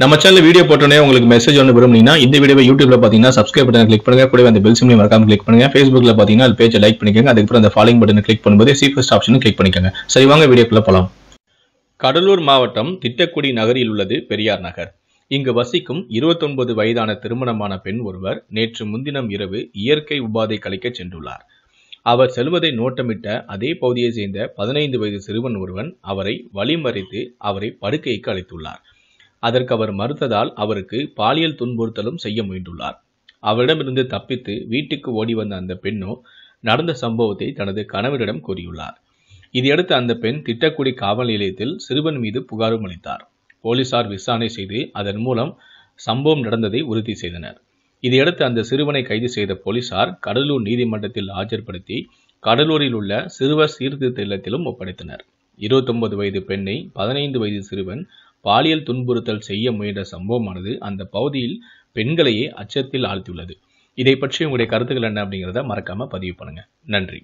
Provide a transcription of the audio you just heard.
நம்ம channel video போட்டோன்னே உங்களுக்கு மெசேஜ் ஒன்று விரும்புனீங்கன்னா இந்த வீடியோ யூடியூப்ல பார்த்தீங்கன்னா சப்ஸ்கிரைப் பட்டன் கிளிக் பண்ணுங்க கூட அந்த பெல் சிம்லையும் மறக்காம கிளிக் பண்ணுங்க ஃபேஸ்புக்ல பார்த்தீங்கன்னா அது பேஜை லைக் பண்ணிக்கோங்க அதுக்கப்புறம் அந்த ஃபாலோ பட்டன் கிளிக் பண்ணும்போது சீஃபஸ்ட் ஆப்ஷனும் கிளிக் பண்ணிக்கோங்க சரி வாங்க வீடியோக்குள்ள போகலாம் கடலூர் மாவட்டம் திட்டக்குடி நகரில் உள்ளது பெரியார் நகர் இங்கு வசிக்கும் இருபத்தொன்பது வயதான திருமணமான பெண் ஒருவர் நேற்று முன்தினம் இரவு இயற்கை உபாதை கலைக்க சென்றுள்ளார் அவர் செல்வதை நோட்டமிட்ட அதே பகுதியை சேர்ந்த பதினைந்து வயது சிறுவன் ஒருவன் அவரை வழிமறித்து அவரை படுக்கைக்கு அழைத்துள்ளார் அதற்கு அவர் மறுத்ததால் அவருக்கு பாலியல் துன்புறுத்தலும் செய்ய முயன்றுள்ளார் அவரிடமிருந்து தப்பித்து வீட்டுக்கு ஓடி வந்த அந்த பெண்ணோ நடந்த சம்பவத்தை தனது கணவரிடம் கூறியுள்ளார் இதையடுத்து அந்த பெண் திட்டக்குடி காவல் நிலையத்தில் சிறுவன் மீது புகாரும் அளித்தார் போலீசார் விசாரணை செய்து அதன் மூலம் சம்பவம் நடந்ததை உறுதி செய்தனர் இதையடுத்து அந்த சிறுவனை கைது செய்த போலீசார் கடலூர் நீதிமன்றத்தில் ஆஜர்படுத்தி கடலூரில் உள்ள சிறுவர் சீர்திருத்த இல்லத்திலும் ஒப்படைத்தனர் இருபத்தொன்பது வயது பெண்ணை பதினைந்து வயது சிறுவன் பாலியல் துன்புறுத்தல் செய்ய முயன்ற சம்பவமானது அந்த பகுதியில் பெண்களையே அச்சத்தில் ஆழ்த்தியுள்ளது இதை பற்றி உங்களுடைய கருத்துக்கள் என்ன அப்படிங்கிறத மறக்காமல் பதிவு பண்ணுங்கள் நன்றி